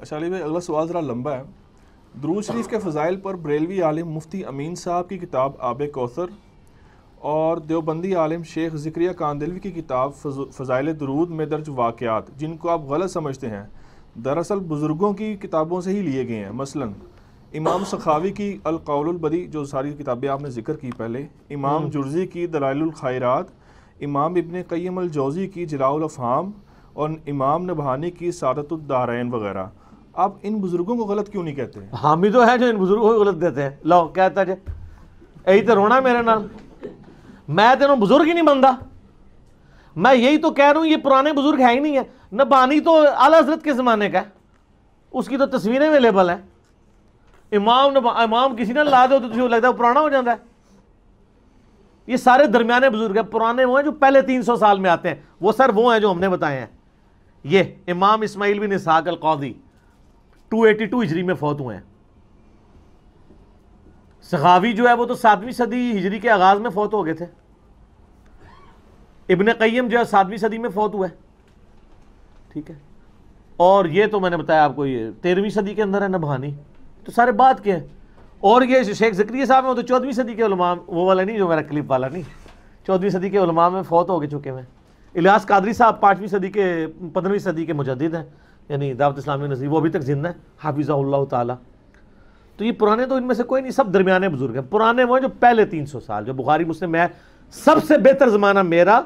अच्छा अली भाई अगला सवाल ज़रा लंबा है दरूज शरीफ के फ़जाइल पर बरेलवी आलिम मुफ्ती अमीन साहब की किताब आब कौसर और देवबंदी आलिम शेख जिक्रिया कांदिलवी की किताब फ़जाइल दरूद में दर्ज वाक़ात जिनको आप गलत समझते हैं दरअसल बुज़ुर्गों की किताबों से ही लिए गए हैं मसलन इमाम सखावी की अलकाउलबदी जो सारी किताबें आपने जिक्र की पहले इमाम हम्म। जुर्जी की दलाइलखैरात इमाम इबन कईम की जलाउलफ़ाम और इमाम नबहानी की सादतुद्दारैन वगैरह आप इन बुजुर्गों को गलत क्यों नहीं कहते हैं हम ही तो है जो इन बुजुर्गों को गलत देते हैं लो कहता जे यही तो रोना मेरे नाम मैं तेन बुजुर्ग ही नहीं बनता मैं यही तो कह रहा हूं ये पुराने बुजुर्ग है ही नहीं है नबानी तो आला हजरत के ज़माने का है उसकी तो तस्वीरें अवेलेबल हैं इमाम इमाम किसी ने ला दो तो लगता है पुराना हो जाता है ये सारे दरमियाने बुजुर्ग हैं पुराने वो हैं जो पहले तीन सौ साल में आते हैं वो सर वो हैं जो हमने बताए हैं ये इमाम इस्माइल बिन इसहाक कौदी टू एटी टू हिजरी में फौत हुए हैं सखावी जो है वो तो सातवीं सदी हिजरी के आगाज़ में फौत हो गए थे इबन कईम जो है सातवीं सदी में फौत हुआ है ठीक है और ये तो मैंने बताया आपको ये तेरहवीं सदी के अंदर है नबहानी तो सारे बात के हैं और ये शेख जक्रिय साहब हैं तो चौदहवीं सदी के उलमा वो वाला नहीं जो मेरा क्लिप वाला नहीं चौदहवीं सदी के उलमा में फौत हो गए चुके हैं इलियास कादरी साहब पाँचवीं सदी के पंद्रहवीं सदी के मुजद हैं यानी दावत इस्लामी नजीब वो अभी तक जिंदा है हाफिज़ा ताला तो ये पुराने तो इनमें से कोई नहीं सब दरमियाने बुजुर्ग हैं पुराने वो हैं जो पहले तीन सौ साल जो बुखारी मुस्लिम है सबसे बेहतर ज़माना मेरा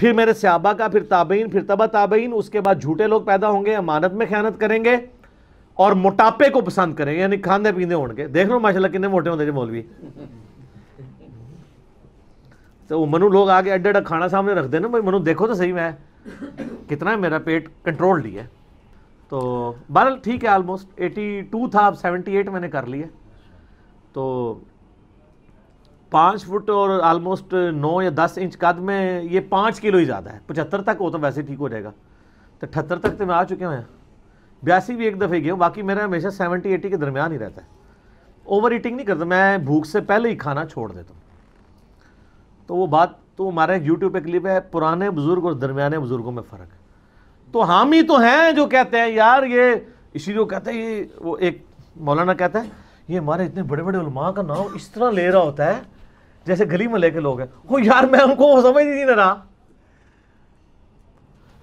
फिर मेरे सियाबा का फिर ताबेन फिर तबा ताबेन उसके बाद झूठे लोग पैदा होंगे अमानत में ख्यानत करेंगे और मोटापे को पसंद करेंगे यानी खाने पीने होंगे देख लो माशा कितने मोटे होते मौलवी तो वो मनु लोग आगे अड्डे अड्डा खाना सामने रख देना भाई मनु देखो तो सही मैं कितना है मेरा पेट कंट्रोल है तो बहर ठीक है ऑलमोस्ट टू था अब एट मैंने कर लिया तो पाँच फुट और ऑलमोस्ट नौ या दस इंच कद में ये पाँच किलो ही ज़्यादा है पचहत्तर तक हो तो वैसे ठीक हो जाएगा तो अठहत्तर तक तो मैं आ चुके हैं बयासी भी एक दफ़े गया बाकी मेरा हमेशा सेवेंटी एटी के दरमियान ही रहता है ओवर ईटिंग नहीं करता मैं भूख से पहले ही खाना छोड़ देता हूँ तो वो बात तो हमारे यूट्यूब पे क्लिप है पुराने बुज़ुर्ग और दरमियाने बुज़ुर्गों में फ़र्क है तो हम ही तो हैं जो कहते हैं यार ये इसी जो कहते हैं ये वो एक मौलाना कहता है ये हमारे इतने बड़े बड़े उलमा का नाम इस तरह ले रहा होता है जैसे गली में लेके लोग हैं वो यार मैं उनको समझ ही नहीं रहा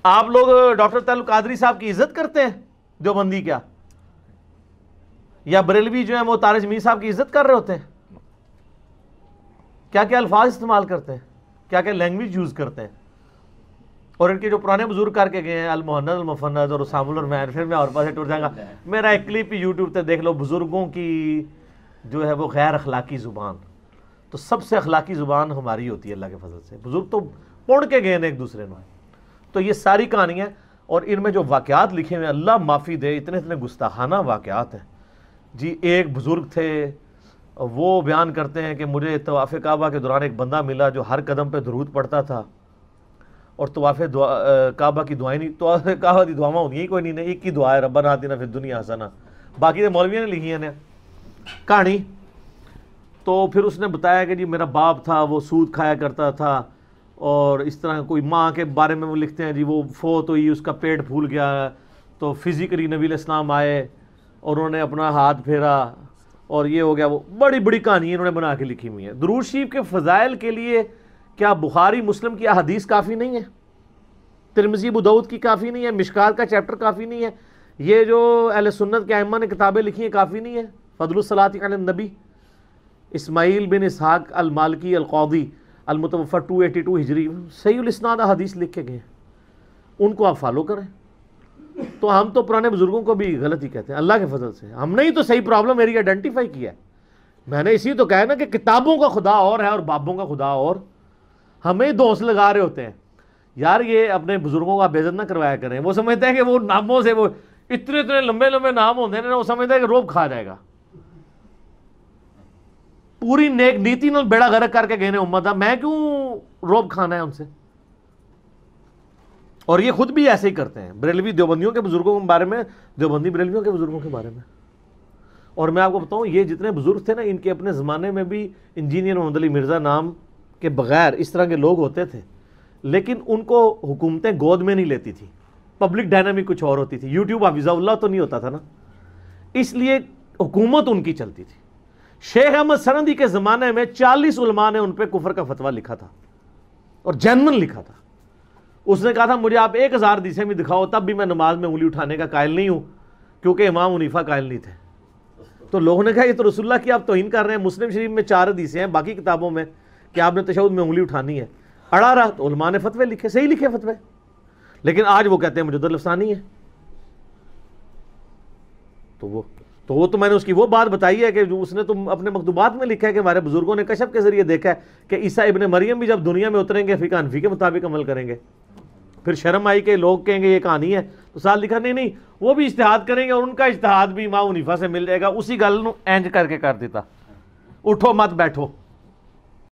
आप लोग डॉक्टर तल कादरी साहब की इज्जत करते हैं जो बंदी क्या या बरेलवी जो है वो तारिज मीर साहब की इज्जत कर रहे होते हैं क्या क्या अल्फाज इस्तेमाल करते हैं क्या क्या लैंग्वेज यूज करते हैं और इनके जो पुराने बुजुर्ग करके गए हैं अलमहनद अलमफनद और उसामुल और फिर मैं और पास टूट जाएगा मेरा एक क्लिप यूट्यूब पर देख लो बुज़ुर्गों की जो है वो गैर अखलाकी ज़ुबान तो सबसे अखलाकी ज़ुबान हमारी होती है अल्लाह के फजल से बुज़ुर्ग तो पढ़ के गए हैं एक दूसरे में तो ये सारी कहानियाँ और इनमें जो वाक़ात लिखे हुए हैं अल्लाह माफ़ी दे इतने इतने गुस्ताहाना वाक़ात हैं जी एक बुज़ुर्ग थे वो बयान करते हैं कि मुझे तवाफ़ काबा के दौरान एक बंदा मिला जो हर कदम पर दरूद पड़ता था और तवाफ़े तो काबा की दुआएं नहीं तो काबा की दुआव होंगे ही कोई नहीं एक ही दुआ है रब्बा ना देना फिर दुनिया हसाना बाकी तो मौलविया ने लिखी ने कहानी तो फिर उसने बताया कि जी मेरा बाप था वो सूद खाया करता था और इस तरह कोई माँ के बारे में वो लिखते हैं जी वो फोत हुई उसका पेट फूल गया तो फिज़िकली नबी इस्लाम आए और उन्होंने अपना हाथ फेरा और ये हो गया वो बड़ी बड़ी कहानी इन्होंने बना के लिखी हुई है दरूज शरीफ के फ़जाइल के लिए क्या बुखारी मुस्लिम की हदीस काफ़ी नहीं है तिरमजी बुदौद की काफ़ी नहीं है मिशकार का चैप्टर काफ़ी नहीं है ये जो अहल सुन्नत के अम्मा ने किताबें लिखी हैं काफ़ी नहीं है फजलसलात नबी इसमाइल बिन इसहाक अलमालकी अलकौदी अलमतफ़ा टू एटी टू हिजरी सईस्नाद हदीस लिख के गए उनको आप फॉलो करें तो हम तो पुराने बुज़ुर्गों को भी गलत ही कहते हैं अल्लाह के फजल से हमने ही तो सही प्रॉब्लम मेरी आइडेंटिफाई किया है मैंने इसी तो कहा ना कि किताबों का खुदा और है और बाबों का खुदा और हमें दोष लगा रहे होते हैं यार ये अपने बुजुर्गों का बेजत ना करवाया करें वो समझते हैं कि वो नामों से वो इतने इतने लंबे लंबे नाम होते हैं वो समझते हैं कि रोब खा जाएगा पूरी नेक नीति न बेड़ा गर्क करके गए ने उम्मत मैं क्यों रोब खाना है उनसे और ये खुद भी ऐसे ही करते हैं बरेलवी देवबंदियों के बुजुर्गों के बारे में देवबंदी बरेलवियों के बुजुर्गों के बारे में और मैं आपको बताऊं ये जितने बुजुर्ग थे ना इनके अपने ज़माने में भी इंजीनियर मोहम्मद अली मिर्ज़ा नाम के बगैर इस तरह के लोग होते थे लेकिन उनको हुकूमतें गोद में नहीं लेती थी पब्लिक डायनामिक कुछ और होती थी यूट्यूब आफिजाउल्ला तो नहीं होता था ना इसलिए हुकूमत उनकी चलती थी शेख अहमद सरंदी के ज़माने में चालीस उलमा ने उन पर कुफर का फतवा लिखा था और जैनमन लिखा था उसने कहा था मुझे आप एक हज़ार दिशे में दिखाओ तब भी मैं नमाज में उंगली उठाने का कायल नहीं हूँ क्योंकि इमाम उनीफा कायल नहीं थे तो लोगों ने कहा ये तो रसुल्ला की आप तोहन कर रहे हैं मुस्लिम शरीफ में चार दिशे हैं बाकी किताबों में कि आपने तशद में उंगली उठानी है अड़ा रहा तो ने फतवे लिखे सही लिखे फतवे लेकिन आज वो कहते हैं मुजदल लफसानी है तो वो तो वो तो मैंने उसकी वो बात बताई है कि जो उसने तो अपने मकदूबात में लिखा है कि हमारे बुजुर्गों ने कशफ के जरिए देखा है कि ईसा इबन मरियम भी जब दुनिया में उतरेंगे फिका अनफी के मुताबिक अमल करेंगे फिर शर्म आई कि लोग कहेंगे ये कहानी है तो साथ लिखा नहीं नहीं वो भी इश्तहाद करेंगे और उनका इश्तहाद भी माँ उनीफा से मिल जाएगा उसी गल एंज करके कर देता उठो मत बैठो